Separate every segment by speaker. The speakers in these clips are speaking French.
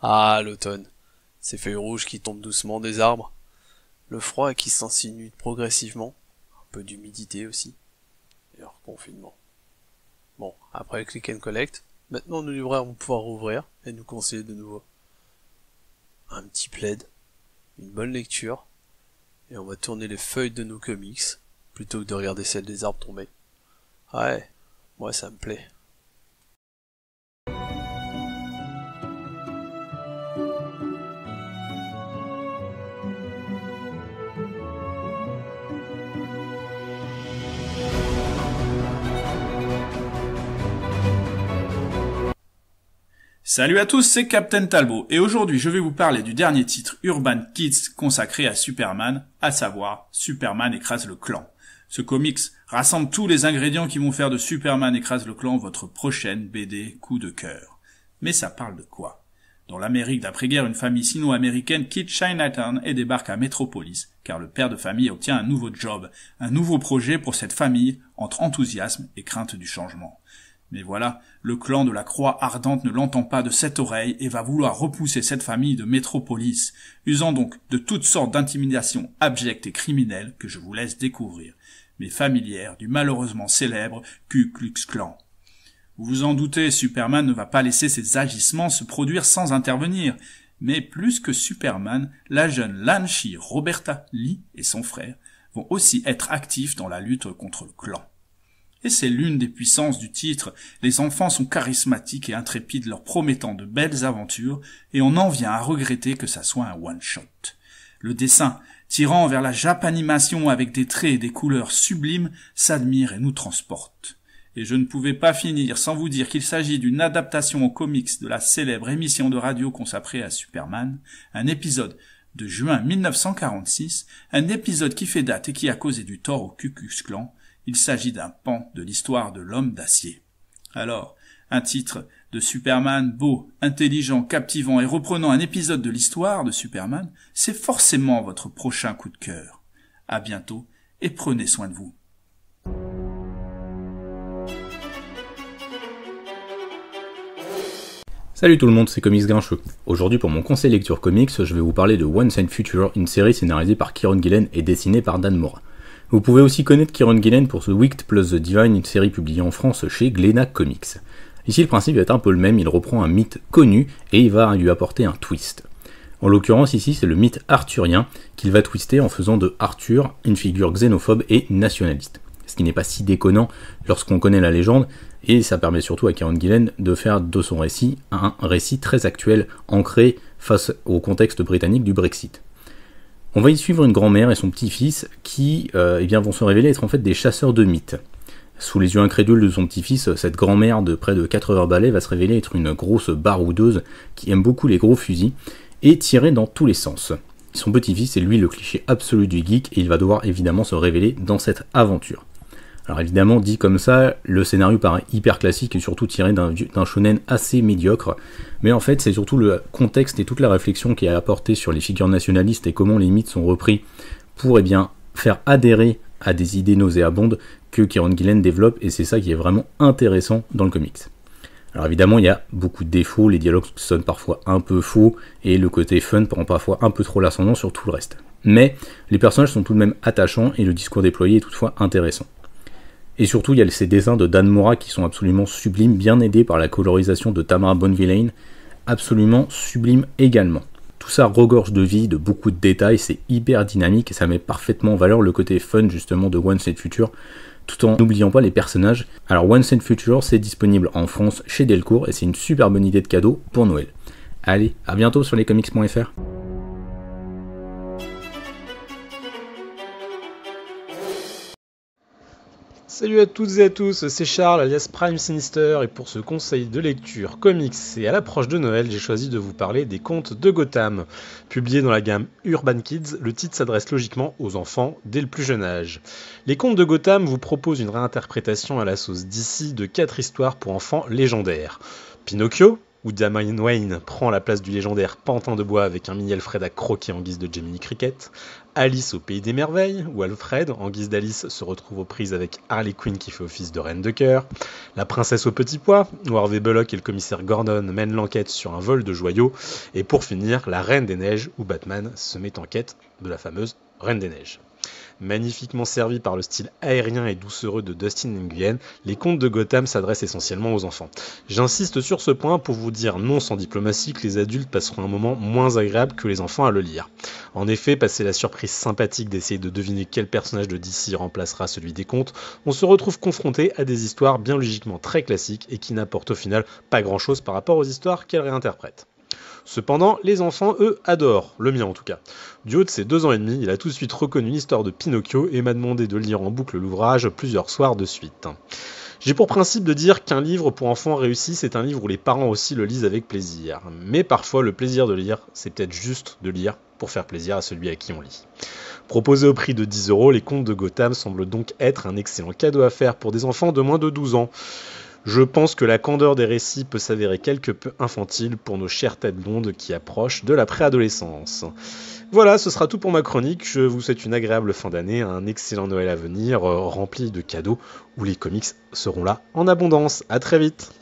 Speaker 1: Ah, l'automne, ces feuilles rouges qui tombent doucement des arbres, le froid qui s'insinue progressivement, un peu d'humidité aussi, et leur confinement. Bon, après le click and collect, maintenant nos libraires vont pouvoir rouvrir et nous conseiller de nouveau. Un petit plaid, une bonne lecture, et on va tourner les feuilles de nos comics, plutôt que de regarder celles des arbres tombés. Ouais, moi ça me plaît.
Speaker 2: Salut à tous, c'est Captain Talbot et aujourd'hui je vais vous parler du dernier titre Urban Kids consacré à Superman, à savoir Superman écrase le clan. Ce comics rassemble tous les ingrédients qui vont faire de Superman écrase le clan votre prochaine BD coup de cœur. Mais ça parle de quoi Dans l'Amérique d'après-guerre, une famille sino-américaine quitte Chinatown et débarque à Metropolis, car le père de famille obtient un nouveau job, un nouveau projet pour cette famille entre enthousiasme et crainte du changement. Mais voilà, le clan de la Croix Ardente ne l'entend pas de cette oreille et va vouloir repousser cette famille de métropolis, usant donc de toutes sortes d'intimidations abjectes et criminelles que je vous laisse découvrir, mais familières du malheureusement célèbre Ku Klux Klan. Vous vous en doutez, Superman ne va pas laisser ses agissements se produire sans intervenir, mais plus que Superman, la jeune Lanchi Roberta Lee et son frère vont aussi être actifs dans la lutte contre le clan. Et c'est l'une des puissances du titre, les enfants sont charismatiques et intrépides, leur promettant de belles aventures, et on en vient à regretter que ça soit un one-shot. Le dessin, tirant vers la japanimation avec des traits et des couleurs sublimes, s'admire et nous transporte. Et je ne pouvais pas finir sans vous dire qu'il s'agit d'une adaptation aux comics de la célèbre émission de radio consacrée à Superman, un épisode de juin 1946, un épisode qui fait date et qui a causé du tort au il s'agit d'un pan de l'histoire de l'homme d'acier. Alors, un titre de Superman beau, intelligent, captivant et reprenant un épisode de l'histoire de Superman, c'est forcément votre prochain coup de cœur. À bientôt et prenez soin de vous.
Speaker 3: Salut tout le monde, c'est Comics Grincheux. Aujourd'hui pour mon conseil lecture comics, je vais vous parler de One and Future, une série scénarisée par Kieron Gillen et dessinée par Dan Mora. Vous pouvez aussi connaître Kieron Gillen pour ce Wicked plus The Divine, une série publiée en France chez Glénat Comics. Ici, le principe est un peu le même, il reprend un mythe connu et il va lui apporter un twist. En l'occurrence, ici, c'est le mythe arthurien qu'il va twister en faisant de Arthur une figure xénophobe et nationaliste. Ce qui n'est pas si déconnant lorsqu'on connaît la légende, et ça permet surtout à Kieron Gillen de faire de son récit un récit très actuel, ancré face au contexte britannique du Brexit. On va y suivre une grand-mère et son petit-fils qui euh, eh bien, vont se révéler être en fait des chasseurs de mythes. Sous les yeux incrédules de son petit-fils, cette grand-mère de près de heures balais va se révéler être une grosse baroudeuse qui aime beaucoup les gros fusils et tirer dans tous les sens. Son petit-fils est lui le cliché absolu du geek et il va devoir évidemment se révéler dans cette aventure. Alors évidemment, dit comme ça, le scénario paraît hyper classique et surtout tiré d'un shonen assez médiocre, mais en fait c'est surtout le contexte et toute la réflexion qui est apportée sur les figures nationalistes et comment les mythes sont repris pour eh bien, faire adhérer à des idées nauséabondes que Kieron Gillen développe et c'est ça qui est vraiment intéressant dans le comics. Alors évidemment, il y a beaucoup de défauts, les dialogues sonnent parfois un peu faux et le côté fun prend parfois un peu trop l'ascendant sur tout le reste. Mais les personnages sont tout de même attachants et le discours déployé est toutefois intéressant. Et surtout, il y a ces dessins de Dan Mora qui sont absolument sublimes, bien aidés par la colorisation de Tamara Bonvillain, absolument sublime également. Tout ça regorge de vie, de beaucoup de détails, c'est hyper dynamique et ça met parfaitement en valeur le côté fun justement de One Set Future, tout en n'oubliant pas les personnages. Alors One Set Future, c'est disponible en France chez Delcourt et c'est une super bonne idée de cadeau pour Noël. Allez, à bientôt sur lescomics.fr.
Speaker 1: Salut à toutes et à tous, c'est Charles alias Prime Sinister et pour ce conseil de lecture, comics et à l'approche de Noël, j'ai choisi de vous parler des contes de Gotham. Publié dans la gamme Urban Kids, le titre s'adresse logiquement aux enfants dès le plus jeune âge. Les contes de Gotham vous proposent une réinterprétation à la sauce d'ici de quatre histoires pour enfants légendaires. Pinocchio, où Wayne prend la place du légendaire Pantin de Bois avec un mini Alfred à croquer en guise de Gemini Cricket, Alice au Pays des Merveilles, où Alfred, en guise d'Alice, se retrouve aux prises avec Harley Quinn qui fait office de reine de cœur, La Princesse au Petit Pois, où Harvey Bullock et le commissaire Gordon mènent l'enquête sur un vol de joyaux, et pour finir, La Reine des Neiges, où Batman se met en quête de la fameuse Reine des Neiges. Magnifiquement servi par le style aérien et doucereux de Dustin Nguyen, les contes de Gotham s'adressent essentiellement aux enfants. J'insiste sur ce point pour vous dire non sans diplomatie que les adultes passeront un moment moins agréable que les enfants à le lire. En effet, passé la surprise sympathique d'essayer de deviner quel personnage de DC remplacera celui des contes, on se retrouve confronté à des histoires bien logiquement très classiques et qui n'apportent au final pas grand chose par rapport aux histoires qu'elles réinterprètent. Cependant, les enfants, eux, adorent, le mien en tout cas. Du haut de ses deux ans et demi, il a tout de suite reconnu l'histoire de Pinocchio et m'a demandé de lire en boucle l'ouvrage plusieurs soirs de suite. J'ai pour principe de dire qu'un livre pour enfants réussi, c'est un livre où les parents aussi le lisent avec plaisir. Mais parfois, le plaisir de lire, c'est peut-être juste de lire pour faire plaisir à celui à qui on lit. Proposé au prix de 10 euros, les contes de Gotham semblent donc être un excellent cadeau à faire pour des enfants de moins de 12 ans. Je pense que la candeur des récits peut s'avérer quelque peu infantile pour nos chères têtes blondes qui approchent de la préadolescence. Voilà, ce sera tout pour ma chronique. Je vous souhaite une agréable fin d'année, un excellent Noël à venir, euh, rempli de cadeaux où les comics seront là en abondance. À très vite!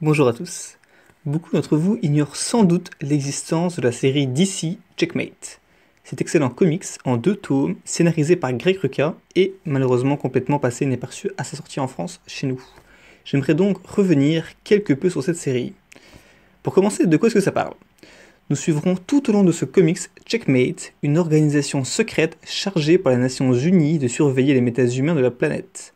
Speaker 4: Bonjour à tous. Beaucoup d'entre vous ignorent sans doute l'existence de la série DC Checkmate cet excellent comics en deux tomes, scénarisé par Greg Rucka et malheureusement complètement passé inaperçu à sa sortie en France chez nous. J'aimerais donc revenir quelque peu sur cette série. Pour commencer, de quoi est-ce que ça parle Nous suivrons tout au long de ce comics Checkmate, une organisation secrète chargée par les Nations Unies de surveiller les métas-humains de la planète.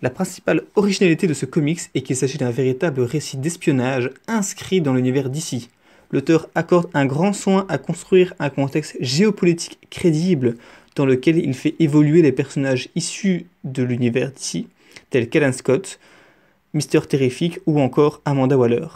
Speaker 4: La principale originalité de ce comics est qu'il s'agit d'un véritable récit d'espionnage inscrit dans l'univers d'ici, l'auteur accorde un grand soin à construire un contexte géopolitique crédible dans lequel il fait évoluer les personnages issus de l'univers d'ici, tels qu'Alan Scott, Mister Terrifique ou encore Amanda Waller.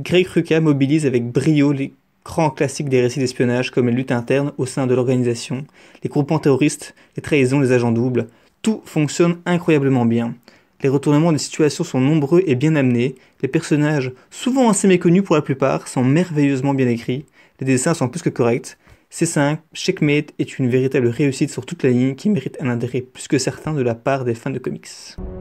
Speaker 4: Greg Rucka mobilise avec brio les grands classiques des récits d'espionnage comme les luttes internes au sein de l'organisation, les groupements terroristes, les trahisons, les agents doubles. Tout fonctionne incroyablement bien. Les retournements des situations sont nombreux et bien amenés, les personnages, souvent assez méconnus pour la plupart, sont merveilleusement bien écrits, les dessins sont plus que corrects, c'est simple, Checkmate est une véritable réussite sur toute la ligne qui mérite un intérêt plus que certain de la part des fans de comics. Salut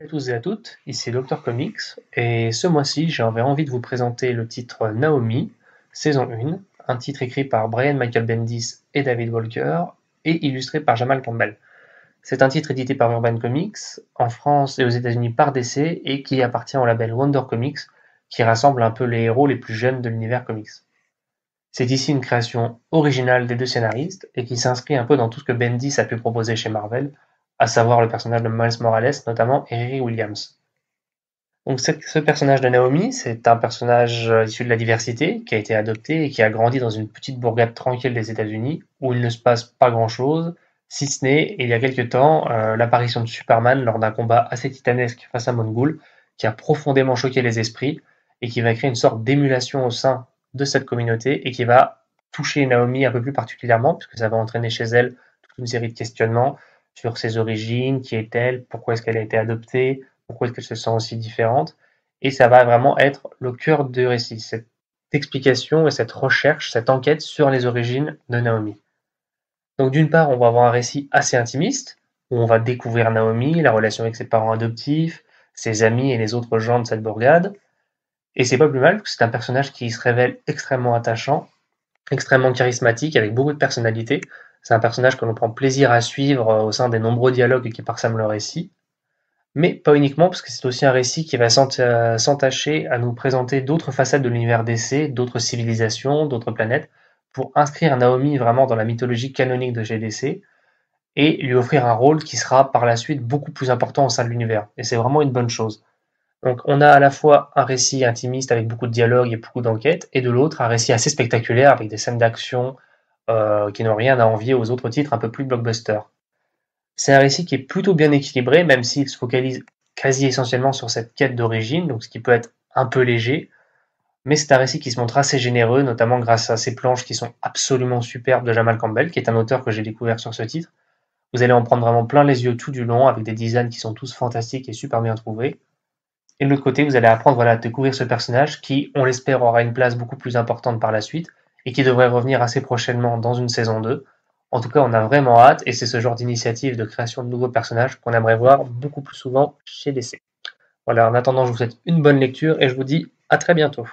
Speaker 5: à tous et à toutes, ici Docteur Comics, et ce mois-ci j'avais envie de vous présenter le titre Naomi, saison 1, un titre écrit par Brian Michael Bendis et David Walker et illustré par Jamal Campbell. C'est un titre édité par Urban Comics en France et aux États-Unis par DC et qui appartient au label Wonder Comics qui rassemble un peu les héros les plus jeunes de l'univers comics. C'est ici une création originale des deux scénaristes et qui s'inscrit un peu dans tout ce que Bendis a pu proposer chez Marvel, à savoir le personnage de Miles Morales notamment et Williams. Donc ce personnage de Naomi, c'est un personnage euh, issu de la diversité qui a été adopté et qui a grandi dans une petite bourgade tranquille des États-Unis où il ne se passe pas grand-chose, si ce n'est, il y a quelque temps, euh, l'apparition de Superman lors d'un combat assez titanesque face à Mongul, qui a profondément choqué les esprits et qui va créer une sorte d'émulation au sein de cette communauté et qui va toucher Naomi un peu plus particulièrement puisque ça va entraîner chez elle toute une série de questionnements sur ses origines, qui est-elle, pourquoi est-ce qu'elle a été adoptée, pourquoi est-ce qu'elle se sent aussi différente Et ça va vraiment être le cœur du récit, cette explication et cette recherche, cette enquête sur les origines de Naomi. Donc d'une part, on va avoir un récit assez intimiste, où on va découvrir Naomi, la relation avec ses parents adoptifs, ses amis et les autres gens de cette bourgade. Et c'est pas plus mal, que c'est un personnage qui se révèle extrêmement attachant, extrêmement charismatique, avec beaucoup de personnalité. C'est un personnage que l'on prend plaisir à suivre euh, au sein des nombreux dialogues qui parsèment le récit mais pas uniquement, parce que c'est aussi un récit qui va euh, s'entacher à nous présenter d'autres facettes de l'univers DC, d'autres civilisations, d'autres planètes, pour inscrire Naomi vraiment dans la mythologie canonique de GDC et lui offrir un rôle qui sera par la suite beaucoup plus important au sein de l'univers. Et c'est vraiment une bonne chose. Donc on a à la fois un récit intimiste avec beaucoup de dialogues et beaucoup d'enquêtes, et de l'autre un récit assez spectaculaire avec des scènes d'action euh, qui n'ont rien à envier aux autres titres un peu plus blockbuster. C'est un récit qui est plutôt bien équilibré, même s'il se focalise quasi essentiellement sur cette quête d'origine, donc ce qui peut être un peu léger. Mais c'est un récit qui se montre assez généreux, notamment grâce à ces planches qui sont absolument superbes de Jamal Campbell, qui est un auteur que j'ai découvert sur ce titre. Vous allez en prendre vraiment plein les yeux tout du long, avec des designs qui sont tous fantastiques et super bien trouvés. Et de l'autre côté, vous allez apprendre voilà, à découvrir ce personnage qui, on l'espère, aura une place beaucoup plus importante par la suite, et qui devrait revenir assez prochainement dans une saison 2. En tout cas, on a vraiment hâte et c'est ce genre d'initiative de création de nouveaux personnages qu'on aimerait voir beaucoup plus souvent chez DC. Voilà, en attendant, je vous souhaite une bonne lecture et je vous dis à très bientôt.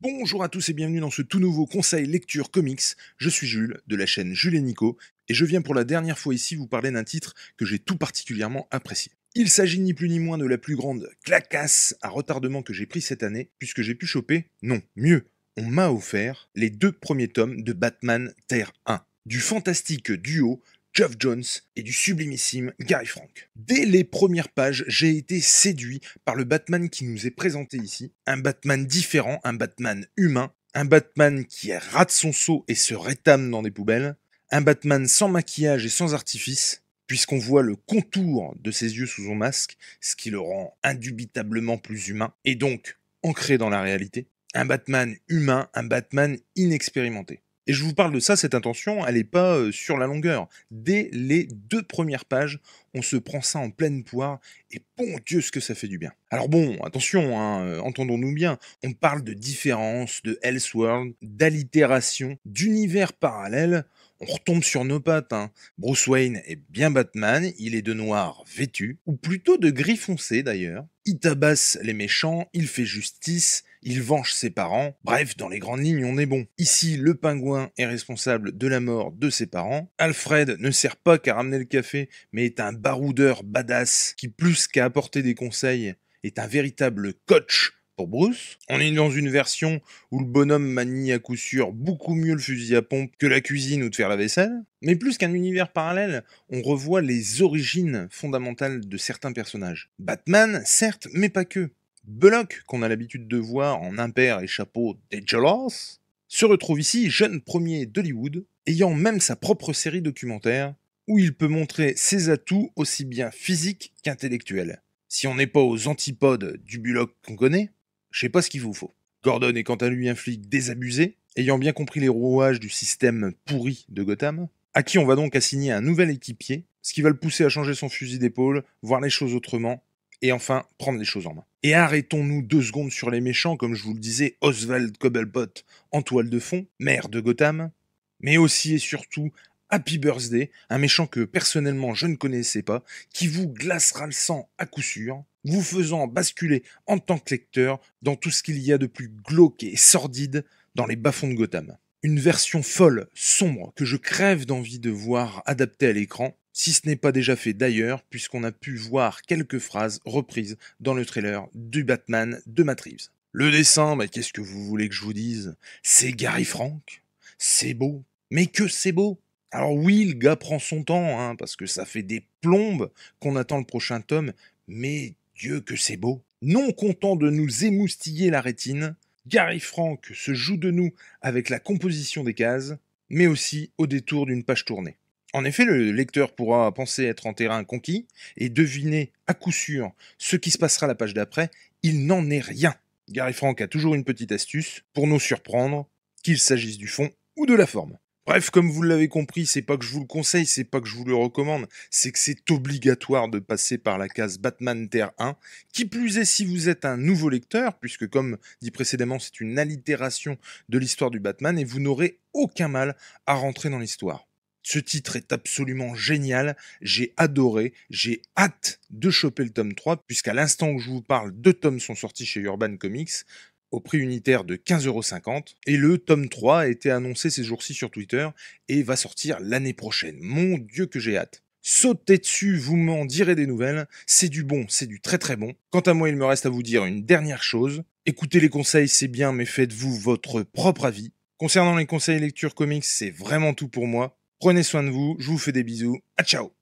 Speaker 6: Bonjour à tous et bienvenue dans ce tout nouveau conseil lecture comics. Je suis Jules de la chaîne Jules et Nico et je viens pour la dernière fois ici vous parler d'un titre que j'ai tout particulièrement apprécié. Il s'agit ni plus ni moins de la plus grande clacasse à retardement que j'ai pris cette année, puisque j'ai pu choper, non, mieux, on m'a offert les deux premiers tomes de Batman Terre 1, du fantastique duo Geoff Jones et du sublimissime Gary Frank. Dès les premières pages, j'ai été séduit par le Batman qui nous est présenté ici, un Batman différent, un Batman humain, un Batman qui rate son seau et se rétame dans des poubelles, un Batman sans maquillage et sans artifice, puisqu'on voit le contour de ses yeux sous son masque, ce qui le rend indubitablement plus humain, et donc ancré dans la réalité, un Batman humain, un Batman inexpérimenté. Et je vous parle de ça, cette intention, elle n'est pas euh, sur la longueur. Dès les deux premières pages, on se prend ça en pleine poire, et bon Dieu ce que ça fait du bien. Alors bon, attention, hein, euh, entendons-nous bien, on parle de différence, de Elseworld, d'allitération, d'univers parallèle, on retombe sur nos pattes. Hein. Bruce Wayne est bien Batman, il est de noir vêtu, ou plutôt de gris foncé d'ailleurs. Il tabasse les méchants, il fait justice, il venge ses parents. Bref, dans les grandes lignes, on est bon. Ici, le pingouin est responsable de la mort de ses parents. Alfred ne sert pas qu'à ramener le café, mais est un baroudeur badass qui, plus qu'à apporter des conseils, est un véritable coach Bruce. On est dans une version où le bonhomme manie à coup sûr beaucoup mieux le fusil à pompe que la cuisine ou de faire la vaisselle. Mais plus qu'un univers parallèle, on revoit les origines fondamentales de certains personnages. Batman, certes, mais pas que. Bullock, qu'on a l'habitude de voir en impair et chapeau Dangerous, se retrouve ici jeune premier d'Hollywood, ayant même sa propre série documentaire, où il peut montrer ses atouts aussi bien physiques qu'intellectuels. Si on n'est pas aux antipodes du Bullock qu'on connaît, je sais pas ce qu'il vous faut. Gordon est quant à lui un flic désabusé, ayant bien compris les rouages du système pourri de Gotham, à qui on va donc assigner un nouvel équipier, ce qui va le pousser à changer son fusil d'épaule, voir les choses autrement, et enfin prendre les choses en main. Et arrêtons-nous deux secondes sur les méchants, comme je vous le disais, Oswald Cobblepot en toile de fond, maire de Gotham, mais aussi et surtout Happy Birthday, un méchant que personnellement je ne connaissais pas, qui vous glacera le sang à coup sûr, vous faisant basculer en tant que lecteur dans tout ce qu'il y a de plus glauque et sordide dans les bas-fonds de Gotham. Une version folle, sombre, que je crève d'envie de voir adaptée à l'écran, si ce n'est pas déjà fait d'ailleurs, puisqu'on a pu voir quelques phrases reprises dans le trailer du Batman de Matt Reeves. Le dessin, mais qu'est-ce que vous voulez que je vous dise C'est Gary Frank C'est beau Mais que c'est beau Alors oui, le gars prend son temps, hein, parce que ça fait des plombes qu'on attend le prochain tome, mais Dieu que c'est beau Non content de nous émoustiller la rétine, Gary Frank se joue de nous avec la composition des cases, mais aussi au détour d'une page tournée. En effet, le lecteur pourra penser être en terrain conquis et deviner à coup sûr ce qui se passera la page d'après, il n'en est rien. Gary Frank a toujours une petite astuce pour nous surprendre, qu'il s'agisse du fond ou de la forme. Bref, comme vous l'avez compris, c'est pas que je vous le conseille, c'est pas que je vous le recommande, c'est que c'est obligatoire de passer par la case Batman Terre 1, qui plus est si vous êtes un nouveau lecteur, puisque comme dit précédemment, c'est une allitération de l'histoire du Batman et vous n'aurez aucun mal à rentrer dans l'histoire. Ce titre est absolument génial, j'ai adoré, j'ai hâte de choper le tome 3, puisqu'à l'instant où je vous parle, deux tomes sont sortis chez Urban Comics au prix unitaire de 15,50€. Et le tome 3 a été annoncé ces jours-ci sur Twitter et va sortir l'année prochaine. Mon dieu que j'ai hâte. Sautez dessus, vous m'en direz des nouvelles. C'est du bon, c'est du très très bon. Quant à moi, il me reste à vous dire une dernière chose. Écoutez les conseils, c'est bien, mais faites-vous votre propre avis. Concernant les conseils lecture comics, c'est vraiment tout pour moi. Prenez soin de vous, je vous fais des bisous. A ciao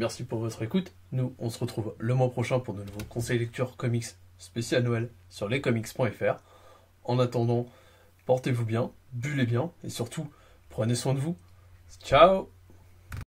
Speaker 1: Merci pour votre écoute. Nous, on se retrouve le mois prochain pour de nouveaux conseils lecture comics spécial Noël sur lescomics.fr. En attendant, portez-vous bien, bullez bien et surtout, prenez soin de vous. Ciao